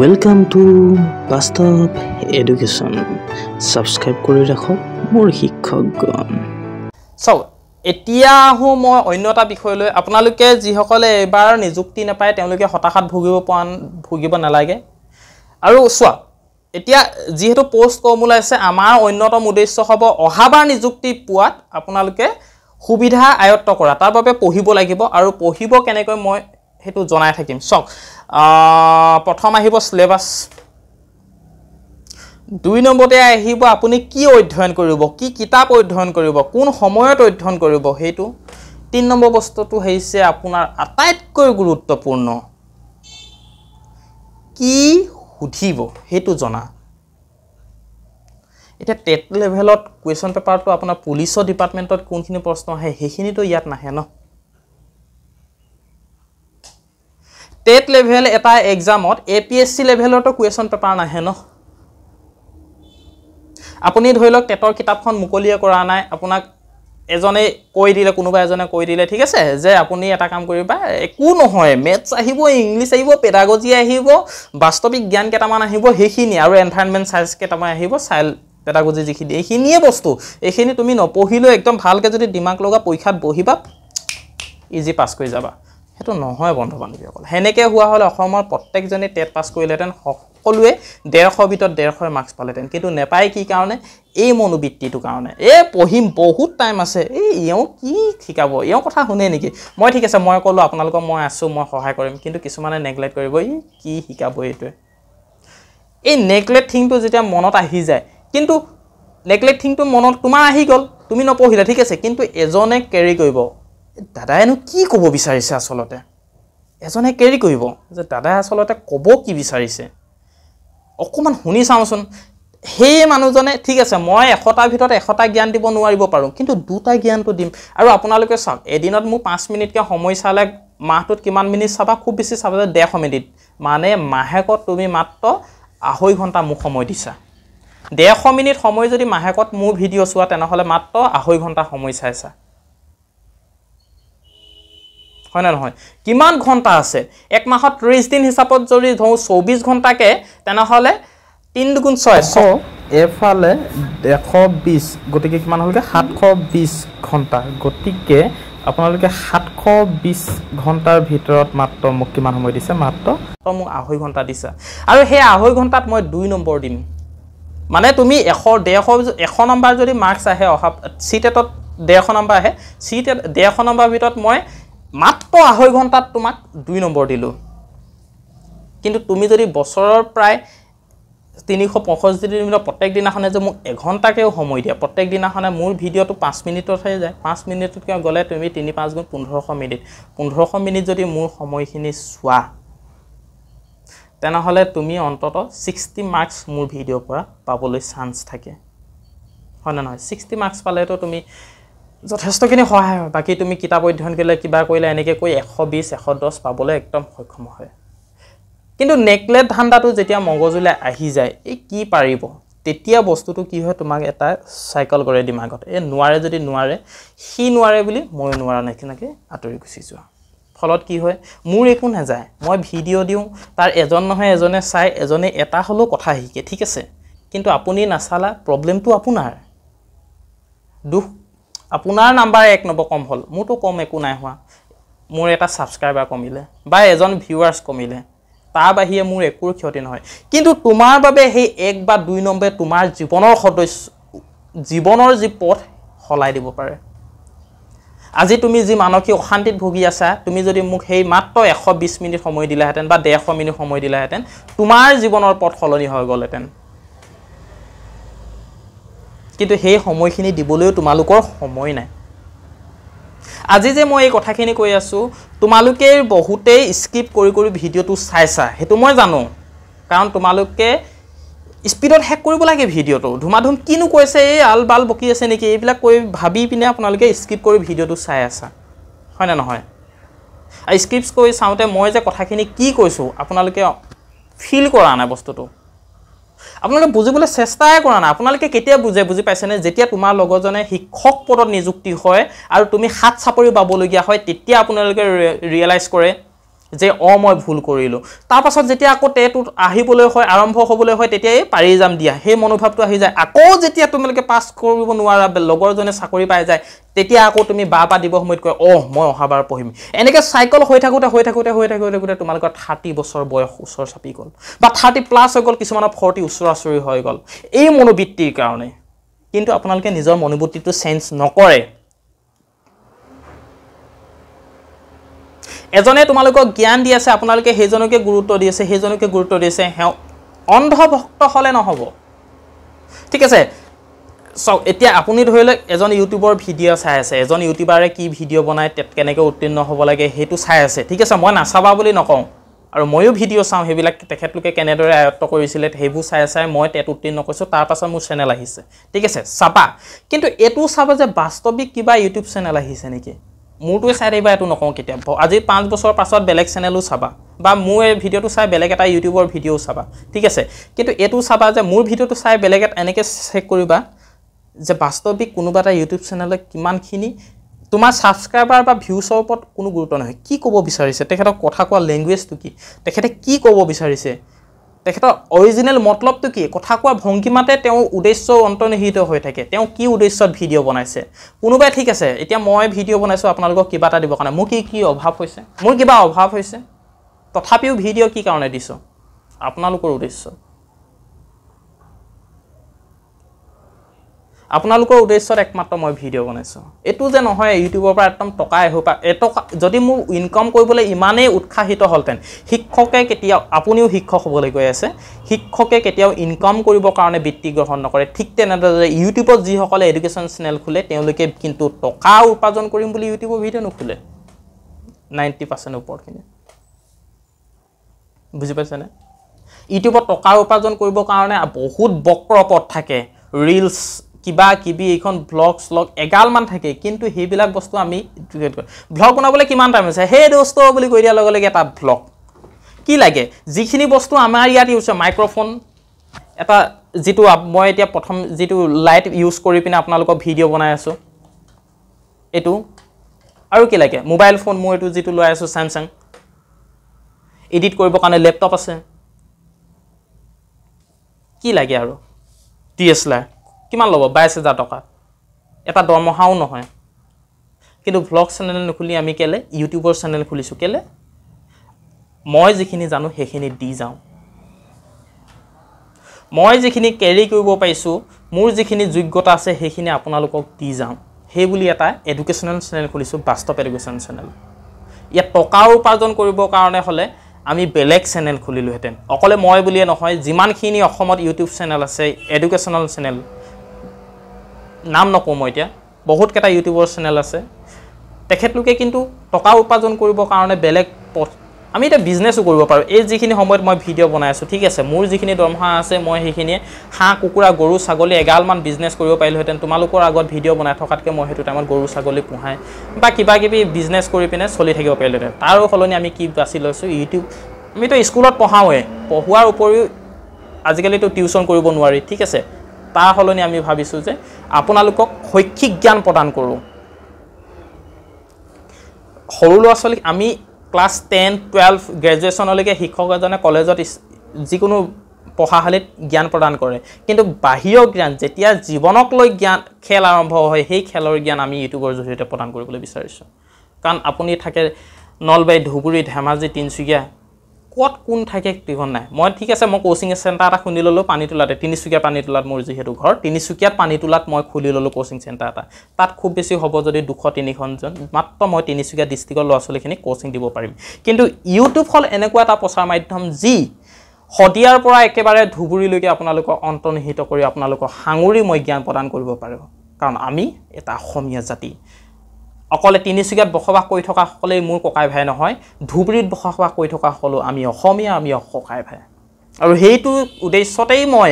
welcome to Bastav education subscribe কৰি ৰাখক মোৰ শিক্ষকগণ চাওক এতিয়া আহোঁ মই অন্য এটা বিষয়লৈ আপোনালোকে যিসকলে এইবাৰ নিযুক্তি নাপায় তেওঁলোকে হতাশাত ভুগিব পৰা ভুগিব নালাগে আৰু চোৱা এতিয়া যিহেতু পষ্ট কম ওলাইছে আমাৰ অন্যতম উদ্দেশ্য হ'ব অহাবাৰ নিযুক্তি পোৱাত আপোনালোকে সুবিধা আয়ত্ব কৰা তাৰ বাবে পঢ়িব লাগিব আৰু পঢ়িব কেনেকৈ মই সেইটো জনাই থাকিম চাওক প্ৰথম আহিব চিলেবাছ দুই নম্বৰতে আহিব আপুনি কি অধ্যয়ন কৰিব কি কিতাপ অধ্যয়ন কৰিব কোন সময়ত অধ্যয়ন কৰিব সেইটো তিনি নম্বৰ বস্তুটো হৈছে আপোনাৰ আটাইতকৈ গুৰুত্বপূৰ্ণ কি সুধিব সেইটো জনা এতিয়া টেট লেভেলত কুৱেশ্যন পেপাৰটো আপোনাৰ পুলিচৰ ডিপাৰ্টমেণ্টত কোনখিনি প্ৰশ্ন আহে সেইখিনিতো ইয়াত নাহে ন টেট লেভেল এটা এক্সামত এ পি এছ চি লেভেলতো কুৱেশ্যন পেপাৰ নাহে ন আপুনি ধৰি লওক টেটৰ কিতাপখন মুকলিয়ে কৰা নাই আপোনাক এজনে কৈ দিলে কোনোবা এজনে কৈ দিলে ঠিক আছে যে আপুনি এটা কাম কৰিবা একো নহয় মেথছ আহিব ইংলিছ আহিব পেডাগজি আহিব বাস্তৱিক জ্ঞান কেইটামান আহিব সেইখিনিয়ে আৰু এনভাইৰমেণ্ট চাইন্স কেইটামান আহিব চাইল্ড পেডাগজি যিখিনি এইখিনিয়ে বস্তু এইখিনি তুমি নপঢ়িলেও একদম ভালকৈ যদি ডিমাক লগা পৰীক্ষাত বহিবা ইজি পাছ কৰি যাবা সেইটো নহয় বন্ধু বান্ধৱীসকল সেনেকৈ হোৱা হ'লে অসমৰ প্ৰত্যেকজনে টেট পাছ কৰিলেহেঁতেন সকলোৱে ডেৰশৰ ভিতৰত ডেৰশই মাৰ্কছ পালেহেঁতেন কিন্তু নেপায় কি কাৰণে এই মনোবৃত্তিটোৰ কাৰণে এই পঢ়িম বহুত টাইম আছে এই এওঁ কি শিকাব এওঁ কথা শুনে নেকি মই ঠিক আছে মই ক'লোঁ আপোনালোকক মই আছোঁ মই সহায় কৰিম কিন্তু কিছুমানে নেগলেক্ট কৰিব ই কি শিকাব এইটোৱে এই নেগলেক্ট থিংটো যেতিয়া মনত আহি যায় কিন্তু নেগলেক্ট থিংটো মনত তোমাৰ আহি গ'ল তুমি নপঢ়িলা ঠিক আছে কিন্তু এজনে কেৰি কৰিব দাদাইনো কি ক'ব বিচাৰিছে আচলতে এজনে কেৰি কৰিব যে দাদাই আচলতে ক'ব কি বিচাৰিছে অকণমান শুনি চাওঁচোন সেই মানুহজনে ঠিক আছে মই এশটাৰ ভিতৰত এশটা জ্ঞান দিব নোৱাৰিব পাৰোঁ কিন্তু দুটা জ্ঞানটো দিম আৰু আপোনালোকে চাওক এদিনত মোৰ পাঁচ মিনিটকৈ সময় চালে মাহটোত কিমান মিনিট চাবা খুব বেছি চাবা যে ডেৰশ মিনিট মানে মাহেকত তুমি মাত্ৰ আঢ়ৈ ঘণ্টা মোক সময় দিছা ডেৰশ মিনিট সময় যদি মাহেকত মোৰ ভিডিঅ' চোৱা তেনেহ'লে মাত্ৰ আঢ়ৈ ঘণ্টা সময় চাইছা হয় হয়নে নহয় কিমান ঘণ্টা আছে এক মাহত ত্ৰিছ দিন হিচাপত যদি ধৰোঁ চৌবিছ ঘণ্টাকে তেনেহ'লে তিনি দুগুণ ছয় ছ এফালে এশ বিছ গতিকে কিমান হ'লগৈ সাতশ বিছ ঘণ্টা গতিকে আপোনালোকে সাতশ বিছ ঘণ্টাৰ ভিতৰত মাত্ৰ মোক কিমান সময় দিছে মাত্ৰ মোক আঢ়ৈ ঘণ্টা দিছে আৰু সেই আঢ়ৈ ঘণ্টাত মই দুই নম্বৰ দিম মানে তুমি এশ ডেৰশ এশ নম্বৰ যদি মাৰ্কছ আহে অহা চিট এটত ডেৰশ নম্বৰ আহে চিট এট ডেৰশ নম্বৰৰ ভিতৰত মই মাত্ৰ আঢ়ৈ ঘণ্টাত তোমাক দুই নম্বৰ দিলোঁ কিন্তু তুমি যদি বছৰৰ প্ৰায় তিনিশ পঁয়ষষ্ঠি দিনত প্ৰত্যেক দিনাখনে যে মোক এঘণ্টাকৈও সময় দিয়া প্ৰত্যেক দিনাখনে মোৰ ভিডিঅ'টো পাঁচ মিনিটতহে যায় পাঁচ মিনিটতকৈ গ'লে তুমি তিনি পাঁচ গুণ পোন্ধৰশ মিনিট পোন্ধৰশ মিনিট যদি মোৰ সময়খিনি চোৱা তেনেহ'লে তুমি অন্ততঃ ছিক্সটি মাৰ্কছ মোৰ ভিডিঅ'ৰ পৰা পাবলৈ চান্স থাকে হয়নে নহয় ছিক্সটি মাৰ্কছ পালেতো তুমি যথেষ্টখিনি সহায় হয় বাকী তুমি কিতাপ অধ্যয়ন কৰিলে কিবা কৰিলে এনেকৈ কৈ এশ বিছ এশ দহ পাবলৈ একদম সক্ষম হয় কিন্তু নেকলেট ধান্দাটো যেতিয়া মগজুলৈ আহি যায় এই কি পাৰিব তেতিয়া বস্তুটো কি হয় তোমাক এটা চাইকেল কৰে দিমাগত এই নোৱাৰে যদি নোৱাৰে সি নোৱাৰে বুলি ময়ো নোৱাৰা নিচিনাকৈ আঁতৰি গুচি যোৱা ফলত কি হয় মোৰ একো নাযায় মই ভিডিঅ' দিওঁ তাৰ এজন নহয় এজনে চাই এজনে এটা হ'লেও কথা শিকে ঠিক আছে কিন্তু আপুনি নাচালা প্ৰব্লেমটো আপোনাৰ দুখ আপোনাৰ নাম্বাৰ এক নম্বৰ কম হ'ল মোৰতো কম একো নাই হোৱা মোৰ এটা ছাবস্ক্ৰাইবাৰ কমিলে বা এজন ভিউৱাৰ্ছ কমিলে তাৰ বাহিৰে মোৰ একো ক্ষতি নহয় কিন্তু তোমাৰ বাবে সেই এক বা দুই নম্বৰে তোমাৰ জীৱনৰ সদস্য জীৱনৰ যি পথ সলাই দিব পাৰে আজি তুমি যি মানসিক অশান্তিত ভুগি আছা তুমি যদি মোক সেই মাত্ৰ এশ বিছ মিনিট সময় দিলাহেঁতেন বা ডেৰশ মিনিট সময় দিলাহেঁতেন তোমাৰ জীৱনৰ পথ সলনি হৈ গ'লহেঁতেন কিন্তু সেই সময়খিনি দিবলৈও তোমালোকৰ সময় নাই আজি যে মই এই কথাখিনি কৈ আছোঁ তোমালোকে বহুতেই স্কিপ কৰি কৰি ভিডিঅ'টো চাইছা সেইটো মই জানো কাৰণ তোমালোকে স্পীডত হেক কৰিব লাগে ভিডিঅ'টো ধুমাধুম কিনো কৈছে এই আল বাল বকি আছে নেকি এইবিলাক কৈ ভাবি পিনে আপোনালোকে স্কিপ কৰি ভিডিঅ'টো চাই আছা হয় নে নহয় আৰু স্কিপছ কৰি চাওঁতে মই যে কথাখিনি কি কৈছোঁ আপোনালোকে ফিল কৰা নাই বস্তুটো আপোনালোকে বুজিবলৈ চেষ্টাই কৰা নাই আপোনালোকে কেতিয়া বুজে বুজি পাইছেনে যেতিয়া তোমাৰ লগৰজনে শিক্ষক পদত নিযুক্তি হয় আৰু তুমি হাত চাপৰি পাবলগীয়া হয় তেতিয়া আপোনালোকে ৰিয়েলাইজ কৰে যে অ মই ভুল কৰিলোঁ তাৰপাছত যেতিয়া আকৌ টেটোত আহিবলৈ হয় আৰম্ভ হ'বলৈ হয় তেতিয়াই পাৰি যাম দিয়া সেই মনোভাৱটো আহি যায় আকৌ যেতিয়া তোমালোকে পাছ কৰিব নোৱাৰা লগৰজনে চাকৰি পাই যায় তেতিয়া আকৌ তুমি বা বা দিব সময়ত কয় অহ মই অহাবাৰ পঢ়িম এনেকৈ চাইকেল হৈ থাকোঁতে হৈ থাকোঁতে হৈ থাকোঁতে থাকোঁতে তোমালোকৰ থাৰ্টি বছৰ বয়স ওচৰ চাপি গ'ল বা থাৰ্টি প্লাছ হৈ গ'ল কিছুমানৰ ফৰ্টি ওচৰা চুৰি হৈ গ'ল এই মনোবৃত্তিৰ কাৰণে কিন্তু আপোনালোকে নিজৰ মনোবৃত্তিটো চেঞ্জ নকৰে এজনে তোমালোকক জ্ঞান দি আছে আপোনালোকে সেইজনকে গুৰুত্ব দি আছে সেইজনকে গুৰুত্ব দিছে সেও অন্ধভক্ত হ'লে নহ'ব ঠিক আছে চাওক এতিয়া আপুনি ধৰি লওক এজন ইউটিউবৰ ভিডিঅ' চাই আছে এজন ইউটিউবাৰে কি ভিডিঅ' বনাই তেত কেনেকৈ উত্তীৰ্ণ হ'ব লাগে সেইটো চাই আছে ঠিক আছে মই নাচাবা বুলি নকওঁ আৰু ময়ো ভিডিঅ' চাওঁ সেইবিলাক তেখেতলোকে কেনেদৰে আয়ত্ব কৰিছিলে সেইবোৰ চাই চাই মই তেত উত্তীৰ্ণ কৰিছোঁ তাৰপাছত মোৰ চেনেল আহিছে ঠিক আছে চাবা কিন্তু এইটো চাবা যে বাস্তৱিক কিবা ইউটিউব চেনেল আহিছে নেকি মোৰটোৱে চাই থাকিবা এইটো নকওঁ কেতিয়া আজি পাঁচ বছৰৰ পাছত বেলেগ চেনেলো চাবা বা মোৰ এই ভিডিঅ'টো চাই বেলেগ এটা ইউটিউবৰ ভিডিঅ'ও চাবা ঠিক আছে কিন্তু এইটো চাবা যে মোৰ ভিডিঅ'টো চাই বেলেগ এটা এনেকৈ চেক কৰিবা যে বাস্তৱিক কোনোবা এটা ইউটিউব চেনেলে কিমানখিনি তোমাৰ ছাবস্ক্ৰাইবাৰ বা ভিউচৰ ওপৰত কোনো গুৰুত্ব নহয় কি ক'ব বিচাৰিছে তেখেতক কথা কোৱা লেংগুৱেজটো কি তেখেতে কি ক'ব বিচাৰিছে তেখেতৰ অৰিজিনেল মতলবটো কি কথা কোৱা ভংগীমাতে তেওঁৰ উদ্দেশ্য অন্তৰ্নিহিত হৈ থাকে তেওঁ কি উদ্দেশ্যত ভিডিঅ' বনাইছে কোনোবাই ঠিক আছে এতিয়া মই ভিডিঅ' বনাইছোঁ আপোনালোকক কিবা এটা দিবৰ কাৰণে মোৰ কি কি অভাৱ হৈছে মোৰ কিবা অভাৱ হৈছে তথাপিও ভিডিঅ' কি কাৰণে দিছোঁ আপোনালোকৰ উদ্দেশ্য আপোনালোকৰ উদ্দেশ্যত একমাত্ৰ মই ভিডিঅ' বনাইছোঁ এইটো যে নহয় ইউটিউবৰ পৰা একদম টকা এহোপা এটকা যদি মোক ইনকাম কৰিবলৈ ইমানেই উৎসাহিত হ'লহেঁতেন শিক্ষকে কেতিয়াও আপুনিও শিক্ষক হ'বলৈ গৈ আছে শিক্ষকে কেতিয়াও ইনকম কৰিবৰ কাৰণে বৃত্তি গ্ৰহণ নকৰে ঠিক তেনেদৰে ইউটিউবত যিসকলে এডুকেশ্যন চেনেল খোলে তেওঁলোকে কিন্তু টকা উপাৰ্জন কৰিম বুলি ইউটিউবৰ ভিডিঅ' নোখোলে নাইণ্টি পাৰ্চেণ্ট ওপৰতখিনি বুজি পাইছেনে ইউটিউবত টকা উপাৰ্জন কৰিবৰ কাৰণে বহুত বক্ৰ পথ থাকে ৰিলছ কিবা কিবি এইখন ব্লগ শ্লগ এগালমান থাকে কিন্তু সেইবিলাক বস্তু আমি ভ্লগ বনাবলৈ কিমান টাইম আছে সেই দোস্ত বুলি কৈ দিয়াৰ লগে লগে এটা ব্লগ কি লাগে যিখিনি বস্তু আমাৰ ইয়াত ইউজ হয় মাইক্ৰফোন এটা যিটো মই এতিয়া প্ৰথম যিটো লাইট ইউজ কৰি পিনে আপোনালোকৰ ভিডিঅ' বনাই আছোঁ এইটো আৰু কি লাগে মোবাইল ফোন মোৰ এইটো যিটো লৈ আছোঁ ছেমছাং এডিট কৰিবৰ কাৰণে লেপটপ আছে কি লাগে আৰু ডি এছ এল আৰ কিমান ল'ব বাইছ হাজাৰ টকা এটা দৰমহাও নহয় কিন্তু ভ্লগ চেনেল নুখুলি আমি কেলৈ ইউটিউবৰ চেনেল খুলিছোঁ কেলৈ মই যিখিনি জানো সেইখিনি দি যাওঁ মই যিখিনি কেৰি কৰিব পাৰিছোঁ মোৰ যিখিনি যোগ্যতা আছে সেইখিনি আপোনালোকক দি যাওঁ সেই বুলি এটা এডুকেশ্যনেল চেনেল খুলিছোঁ বাস্তৱ এডুকেশ্যন চেনেল ইয়াত টকা উপাৰ্জন কৰিবৰ কাৰণে হ'লে আমি বেলেগ চেনেল খুলিলোঁহেঁতেন অকলে মই বুলিয়ে নহয় যিমানখিনি অসমত ইউটিউব চেনেল আছে এডুকেশ্যনেল চেনেল নাম নকওঁ মই এতিয়া বহুতকেইটা ইউটিউবৰ চেনেল আছে তেখেতলোকে কিন্তু টকা উপাৰ্জন কৰিবৰ কাৰণে বেলেগ পথ আমি এতিয়া বিজনেছো কৰিব পাৰোঁ এই যিখিনি সময়ত মই ভিডিঅ' বনাই আছোঁ ঠিক আছে মোৰ যিখিনি দৰমহা আছে মই সেইখিনিয়ে হাঁহ কুকুৰা গৰু ছাগলী এগালমান বিজনেছ কৰিব পাৰিলোহেঁতেন তোমালোকৰ আগত ভিডিঅ' বনাই থকাতকৈ মই সেইটো টাইমত গৰু ছাগলী পোহাই বা কিবা কিবি বিজনেছ কৰি পিনে চলি থাকিব পাৰিলোহেঁতেন তাৰো সলনি আমি কি বাছি লৈছোঁ ইউটিউব আমিতো স্কুলত পঢ়াওঁৱেই পঢ়োৱাৰ উপৰিও আজিকালিতো টিউশ্যন কৰিব নোৱাৰি ঠিক আছে তাৰ সলনি আমি ভাবিছোঁ যে আপোনালোকক শৈক্ষিক জ্ঞান প্ৰদান কৰোঁ সৰু ল'ৰা ছোৱালীক আমি ক্লাছ টেন টুৱেলভ গ্ৰেজুৱেশ্যনলৈকে শিক্ষক এজনে কলেজত যিকোনো পঢ়াশালীত জ্ঞান প্ৰদান কৰে কিন্তু বাহিৰৰ জ্ঞান যেতিয়া জীৱনক লৈ জ্ঞান খেল আৰম্ভ হয় সেই খেলৰ জ্ঞান আমি ইউটিউবৰ জৰিয়তে প্ৰদান কৰিবলৈ বিচাৰিছোঁ কাৰণ আপুনি থাকে নলবাৰী ধুবুৰী ধেমাজি তিনিচুকীয়া ক'ত কোন ঠাইকে কিহন নাই মই ঠিক আছে মই কোচিং চেণ্টাৰ এটা খুলি ল'লোঁ পানী তোলাতে তিনিচুকীয়া পানী তোলাত মোৰ যিহেতু ঘৰ তিনিচুকীয়াত পানী তোলাত মই খুলি ল'লোঁ কোচিং চেণ্টাৰ এটা তাত খুব বেছি হ'ব যদি দুশ তিনিখনজন মাত্ৰ মই তিনিচুকীয়া ডিষ্ট্ৰিক্টৰ ল'ৰা ছোৱালীখিনিক কোচিং দিব পাৰিম কিন্তু ইউটিউব হ'ল এনেকুৱা এটা প্ৰচাৰ মাধ্যম যি শদিয়াৰ পৰা একেবাৰে ধুবুৰীলৈকে আপোনালোকক অন্তৰ্নিহিত কৰি আপোনালোকক সাঙুৰি মই জ্ঞান প্ৰদান কৰিব পাৰোঁ কাৰণ আমি এটা অসমীয়া জাতি অকলে তিনিচুকীয়াত বসবাস কৰি থকা সকলেই মোৰ ককাই ভাই নহয় ধুবুৰীত বসবাস কৰি থকা থকাসকলো আমি অসমীয়া আমি ককাই ভাই আৰু সেইটো উদ্দেশ্যতেই মই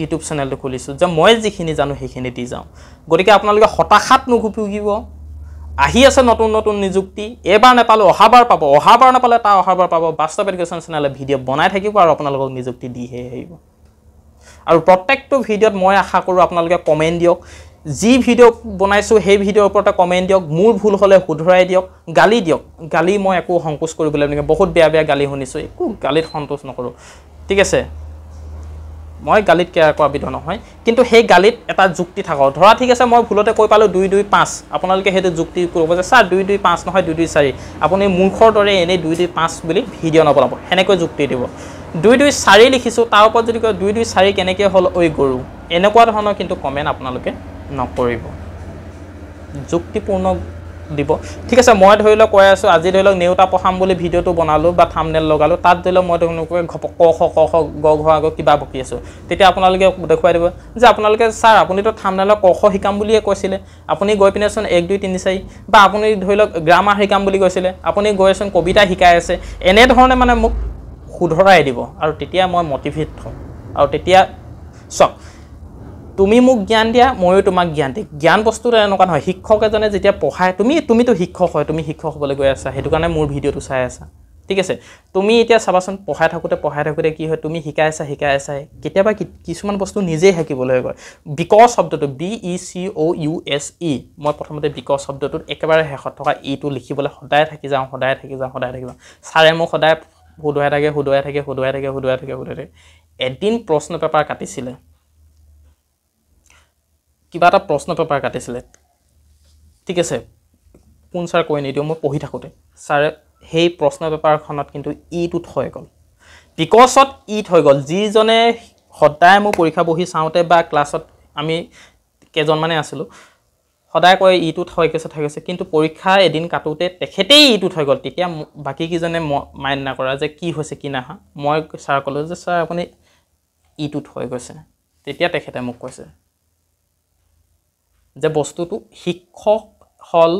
ইউটিউব চেনেলটো খুলিছোঁ যে মই যিখিনি জানো সেইখিনি দি যাওঁ গতিকে আপোনালোকে হতাশাত নুঘুপিব আহি আছে নতুন নতুন নিযুক্তি এইবাৰ নেপালোঁ অহাবাৰ পাব অহাবাৰ নেপালে তাৰ অহাবাৰ পাব বাস্তৱ এডুকেশ্যন চেনেলে ভিডিঅ' বনাই থাকিব আৰু আপোনালোকক নিযুক্তি দিহে আহিব আৰু প্ৰত্যেকটো ভিডিঅ'ত মই আশা কৰোঁ আপোনালোকে কমেণ্ট দিয়ক যি ভিডিঅ' বনাইছোঁ সেই ভিডিঅ'ৰ ওপৰতে কমেণ্ট দিয়ক মোৰ ভুল হ'লে শুধৰাই দিয়ক গালি দিয়ক গালি মই একো সংকোচ কৰিবলৈ নেকি বহুত বেয়া বেয়া গালি শুনিছোঁ একো গালিত সন্তোষ নকৰোঁ ঠিক আছে মই গালিত কেয়াৰ কৰা বিধ নহয় কিন্তু সেই গালিত এটা যুক্তি থাকক ধৰা ঠিক আছে মই ভুলতে কৈ পালোঁ দুই দুই পাঁচ আপোনালোকে সেইটো যুক্তি কৰিব যে ছাৰ দুই দুই পাঁচ নহয় দুই দুই চাৰি আপুনি মূৰ্খৰ দৰে এনেই দুই দুই পাঁচ বুলি ভিডিঅ' নবনাব সেনেকৈ যুক্তি দিব দুই দুই চাৰি লিখিছোঁ তাৰ ওপৰত যদি কয় দুই দুই চাৰি কেনেকৈ হ'ল ঐ গৰু এনেকুৱা ধৰণৰ কিন্তু কমেণ্ট আপোনালোকে নকৰিব যুক্তিপূৰ্ণ দিব ঠিক আছে মই ধৰি লওক কৈ আছোঁ আজি ধৰি লওক নেওতা পঢ়াম বুলি ভিডিঅ'টো বনালোঁ বা থামনেল লগালোঁ তাত ধৰি লওক মই তেওঁলোকে ক খ ক শ গ ঘ আগত কিবা বকি আছোঁ তেতিয়া আপোনালোকে দেখুৱাই দিব যে আপোনালোকে ছাৰ আপুনিতো থামনেলৰ ক খ শিকাম বুলিয়ে কৈছিলে আপুনি গৈ পিনেচোন এক দুই তিনি চাৰি বা আপুনি ধৰি লওক গ্ৰামাৰ শিকাম বুলি কৈছিলে আপুনি গৈচোন কবিতা শিকাই আছে এনেধৰণে মানে মোক শুধৰাই দিব আৰু তেতিয়া মই মটিভেট হ'ম আৰু তেতিয়া চাওক তুমি মোক জ্ঞান দিয়া ময়ো তোমাক জ্ঞান দিম জ্ঞান বস্তুটো এনেকুৱা নহয় শিক্ষক এজনে যেতিয়া পঢ়ায় তুমি তুমিতো শিক্ষক হয় তুমি শিক্ষক হ'বলৈ গৈ আছা সেইটো কাৰণে মোৰ ভিডিঅ'টো চাই আছা ঠিক আছে তুমি এতিয়া চাবাচোন পঢ়াই থাকোঁতে পঢ়াই থাকোঁতে কি হয় তুমি শিকাই আছা শিকাই আছা কেতিয়াবা কিছুমান বস্তু নিজেই শিকিবলৈ কয় বিক শব্দটো B E C O' U S E মই প্ৰথমতে বিক শব্দটোত একেবাৰে শেষত থকা ইটো লিখিবলৈ সদায় থাকি যাওঁ সদায় থাকি যাওঁ সদায় থাকি যাওঁ ছাৰে মোক সদায় শুধৰাই থাকে শুধৰাই থাকে শুধৰাই থাকে শুধৰাই থাকে শুধৰাই থাকে এদিন প্ৰশ্ন পেপাৰ কাটিছিলে কিবা এটা প্ৰশ্ন পেপাৰ কাটিছিলে ঠিক আছে কোন ছাৰ কৈ নিদিওঁ মই পঢ়ি থাকোঁতে ছাৰে সেই প্ৰশ্ন পেপাৰখনত কিন্তু ইটো থৈ গ'ল বিকচত ইট হৈ গ'ল যিজনে সদায় মোৰ পৰীক্ষা বহি চাওঁতে বা ক্লাছত আমি কেইজনমানে আছিলোঁ সদায় কয় ইটো থৈ গৈছে থৈ গৈছে কিন্তু পৰীক্ষা এদিন কাটোতে তেখেতেই ইটো থৈ গ'ল তেতিয়া বাকীকেইজনে ম মাইণ্ড নকৰা যে কি হৈছে কি নাহা মই ছাৰ ক'লোঁ যে ছাৰ আপুনি ইটোত হৈ গৈছে তেতিয়া তেখেতে মোক কৈছে যে বস্তুটো শিক্ষক হ'ল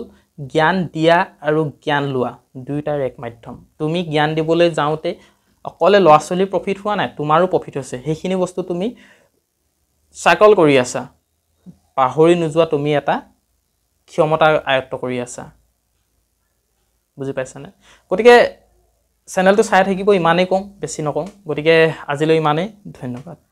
জ্ঞান দিয়া আৰু জ্ঞান লোৱা দুয়োটাৰ এক মাধ্যম তুমি জ্ঞান দিবলৈ যাওঁতে অকলে ল'ৰা ছোৱালীৰ প্ৰফিট হোৱা নাই তোমাৰো প্ৰফিট হৈছে সেইখিনি বস্তু তুমি চাইকল কৰি আছা পাহৰি নোযোৱা তুমি এটা ক্ষমতা আয়ত্ব কৰি আছা বুজি পাইছানে গতিকে চেনেলটো চাই থাকিব ইমানেই কওঁ বেছি নকওঁ গতিকে আজিলৈ ইমানেই ধন্যবাদ